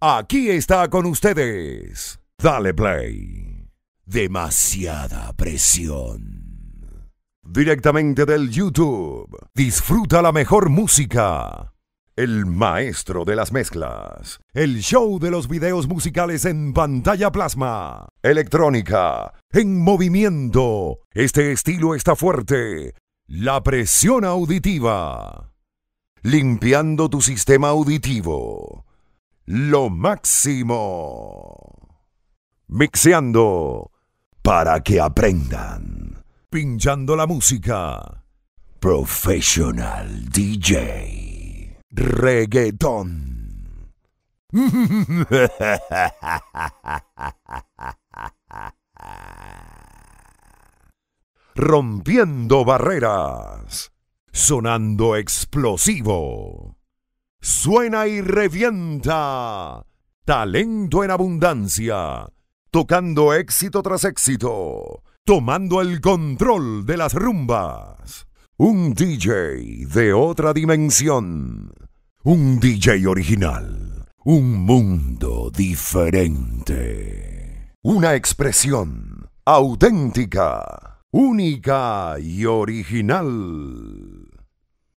Aquí está con ustedes. Dale play. Demasiada presión. Directamente del YouTube. Disfruta la mejor música. El maestro de las mezclas. El show de los videos musicales en pantalla plasma. Electrónica. En movimiento. Este estilo está fuerte. La presión auditiva. Limpiando tu sistema auditivo lo máximo. Mixeando para que aprendan. Pinchando la música. Professional DJ. Reggaeton. Rompiendo barreras. Sonando explosivo. Suena y revienta. Talento en abundancia. Tocando éxito tras éxito. Tomando el control de las rumbas. Un DJ de otra dimensión. Un DJ original. Un mundo diferente. Una expresión auténtica, única y original.